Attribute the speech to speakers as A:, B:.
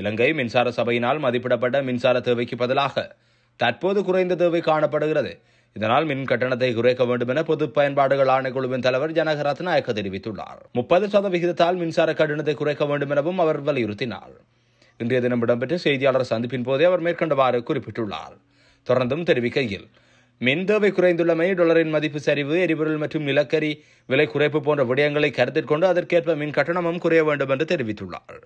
A: இலங்கை மின்சார சபையினால் மதிப்பிடப்பட்ட மின்சார தேவைக்கு பதிலாக தற்போது குறைந்த தேவை காணப்படுகிறது இதனால் மின் கட்டணத்தை குறைக்க வேண்டும் என பொது பயன்பாடுகள் ஆணைக்குழுவின் தலைவர் ஜனகரத்நாயக்க தெரிவித்துள்ளார் முப்பது சதவிகிதத்தால் மின்சார கட்டணத்தை குறைக்க வேண்டும் எனவும் அவர் வலியுறுத்தினார் இன்றைய தினம் இடம்பெற்ற செய்தியாளர் சந்திப்பின் போதே அவர் மேற்கொண்டவாறு குறிப்பிட்டுள்ளார் தொடர்ந்தும் தெரிவிக்கையில் மின் தேவை குறைந்துள்ளமை டொலரின் மதிப்பு சரிவு எரிபொருள் மற்றும் நிலக்கரி விலை குறைப்பு போன்ற விடயங்களை கருத்தில் கொண்டு அதற்கேற்ப மின் கட்டணமும் குறைய வேண்டும் என்று தெரிவித்துள்ளார்